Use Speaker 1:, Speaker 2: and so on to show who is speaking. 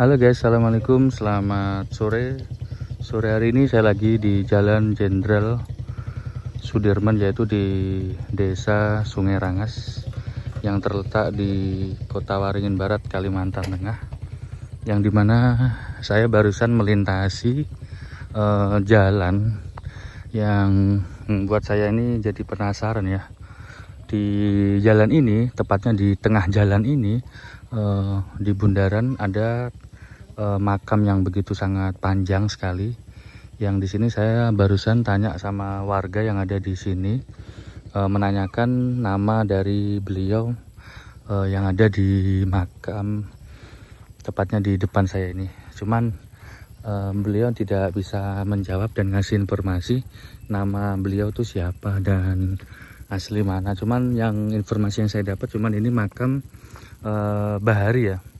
Speaker 1: Halo guys, assalamualaikum, selamat sore. Sore hari ini saya lagi di Jalan Jenderal Sudirman, yaitu di Desa Sungai Rangas yang terletak di Kota Waringin Barat, Kalimantan Tengah. Yang dimana saya barusan melintasi uh, jalan yang buat saya ini jadi penasaran ya. Di jalan ini, tepatnya di tengah jalan ini, uh, di bundaran ada Eh, makam yang begitu sangat panjang sekali. Yang di sini saya barusan tanya sama warga yang ada di sini eh, menanyakan nama dari beliau eh, yang ada di makam tepatnya di depan saya ini. Cuman beliau tidak bisa menjawab dan ngasih informasi nama beliau itu siapa dan asli mana. Cuman yang informasi yang saya dapat cuman ini makam Bahari ya